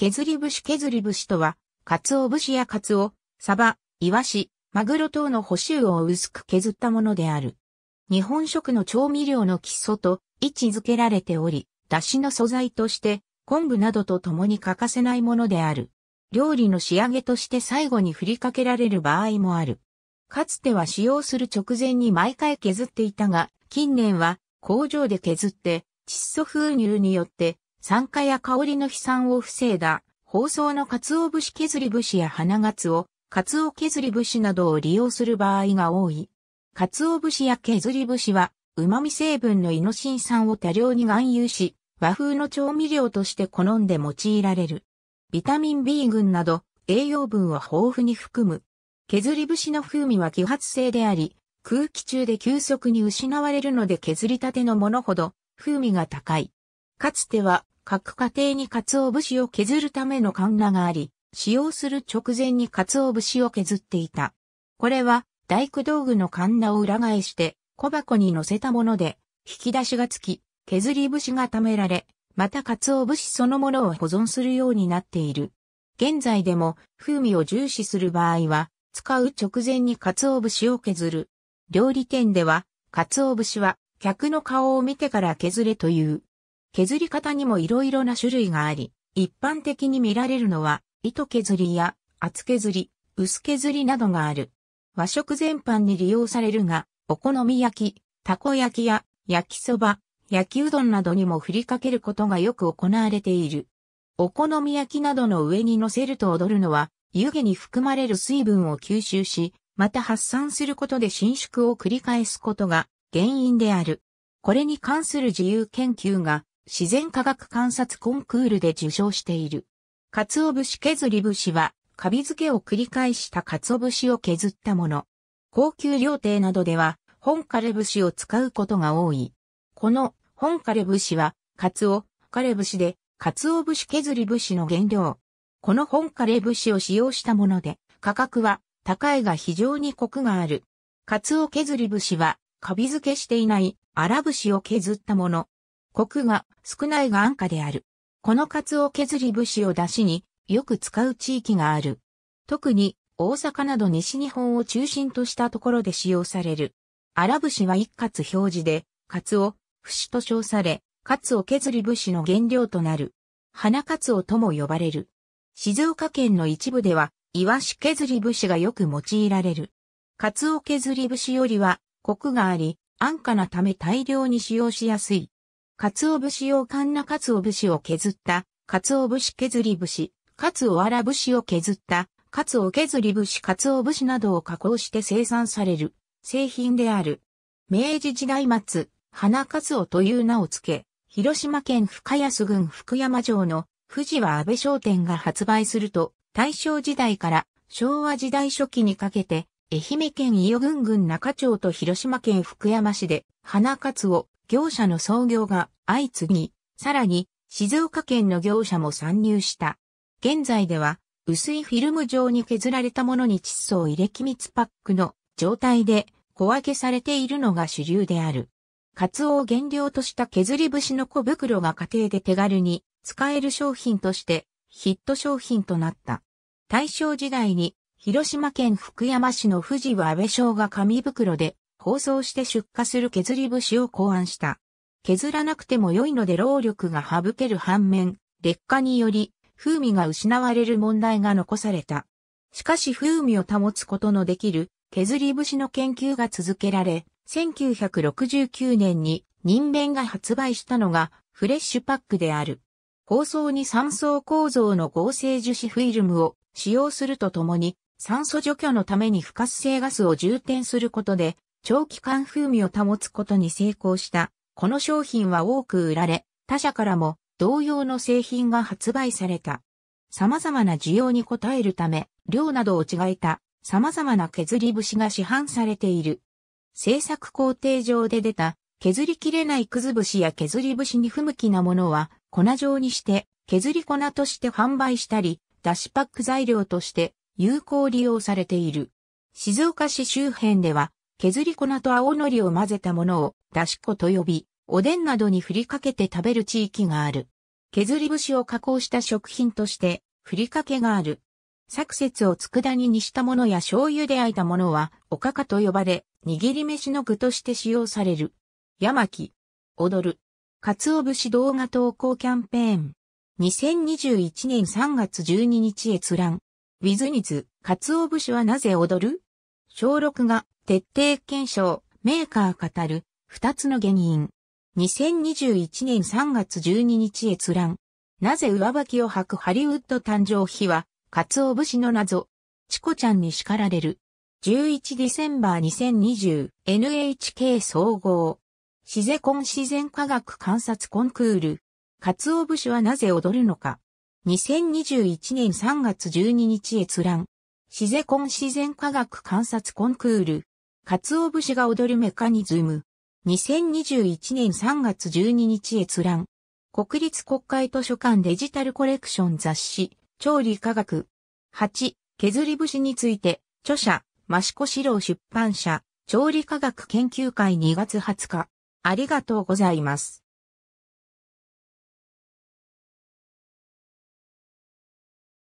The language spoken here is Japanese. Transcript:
削り節削り節とは、カツオ節やカツオ、サバ、イワシ、マグロ等の補修を薄く削ったものである。日本食の調味料の基礎と位置づけられており、出汁の素材として、昆布などと共に欠かせないものである。料理の仕上げとして最後に振りかけられる場合もある。かつては使用する直前に毎回削っていたが、近年は工場で削って窒素封入によって酸化や香りの飛散を防いだ、包装の鰹節削り節や花鰹、鰹削り節などを利用する場合が多い。鰹節や削り節は、旨味成分のイノシン酸を多量に含有し、和風の調味料として好んで用いられる。ビタミン B 群など栄養分を豊富に含む。削り節の風味は揮発性であり、空気中で急速に失われるので削りたてのものほど風味が高い。かつては各家庭に鰹節を削るためのカンナがあり、使用する直前に鰹節を削っていた。これは大工道具のカンナを裏返して小箱に乗せたもので、引き出しがつき、削り節が貯められ、また鰹節そのものを保存するようになっている。現在でも風味を重視する場合は、使う直前に鰹節を削る。料理店では、鰹節は客の顔を見てから削れという削り方にも色々な種類があり、一般的に見られるのは、糸削りや厚削り、薄削りなどがある。和食全般に利用されるが、お好み焼き、たこ焼きや焼きそば、焼きうどんなどにも振りかけることがよく行われている。お好み焼きなどの上に乗せると踊るのは、湯気に含まれる水分を吸収し、また発散することで伸縮を繰り返すことが原因である。これに関する自由研究が自然科学観察コンクールで受賞している。鰹節削り節は、カビ漬けを繰り返した鰹節を削ったもの。高級料亭などでは、本枯節を使うことが多い。この本枯節は、カツオ、枯節で、カツオ節削り節の原料。この本枯節を使用したもので、価格は高いが非常にコクがある。カツオ削り節は、カビ漬けしていない、荒節を削ったもの。コクが少ないが安価である。このカツオ削り節を出しによく使う地域がある。特に大阪など西日本を中心としたところで使用される。荒節は一括表示で、カツオ、節と称され、カツオ削り節の原料となる。花カツオとも呼ばれる。静岡県の一部では、イワシ削り節がよく用いられる。カツオ削り節よりは、コクがあり、安価なため大量に使用しやすい。お節用かなお節を削った、お節削り節、おわら節を削った、お削り節お節などを加工して生産される、製品である。明治時代末、花おという名を付け、広島県深安郡福山城の富士は安倍商店が発売すると、大正時代から昭和時代初期にかけて、愛媛県伊予郡郡中町と広島県福山市で、花かつお、業者の創業が相次ぎ、さらに静岡県の業者も参入した。現在では薄いフィルム状に削られたものに窒素を入れ気密パックの状態で小分けされているのが主流である。カツオを原料とした削り節の小袋が家庭で手軽に使える商品としてヒット商品となった。大正時代に広島県福山市の富士は安倍省が紙袋で包装して出荷する削り節を考案した。削らなくても良いので労力が省ける反面、劣化により風味が失われる問題が残された。しかし風味を保つことのできる削り節の研究が続けられ、1969年に人弁が発売したのがフレッシュパックである。包装に酸層構造の合成樹脂フィルムを使用するとともに、酸素除去のために不活性ガスを充填することで、長期間風味を保つことに成功した。この商品は多く売られ、他社からも同様の製品が発売された。様々な需要に応えるため、量などを違えた様々な削り節が市販されている。製作工程上で出た削りきれないくず節や削り節に不向きなものは粉状にして削り粉として販売したり、脱脂パック材料として有効利用されている。静岡市周辺では削り粉と青のりを混ぜたものを、だし粉と呼び、おでんなどに振りかけて食べる地域がある。削り節を加工した食品として、ふりかけがある。作節を佃煮にしたものや醤油で焼いたものは、おかかと呼ばれ、握り飯の具として使用される。やまき、踊る。かつお節動画投稿キャンペーン。2021年3月12日閲覧。ウィズニズ、かつお節はなぜ踊る小6が徹底検証、メーカー語る、二つの原因。2021年3月12日閲覧。なぜ上履きを履くハリウッド誕生日は、カツオ節の謎。チコちゃんに叱られる。11ディセンバー2020 NHK 総合。自然コン自然科学観察コンクール。カツオ節はなぜ踊るのか。2021年3月12日閲覧。自然コン自然科学観察コンクール、カツオ節が踊るメカニズム、2021年3月12日閲覧、国立国会図書館デジタルコレクション雑誌、調理科学、8、削り節について、著者、益子史郎出版社、調理科学研究会2月20日、ありがとうございます。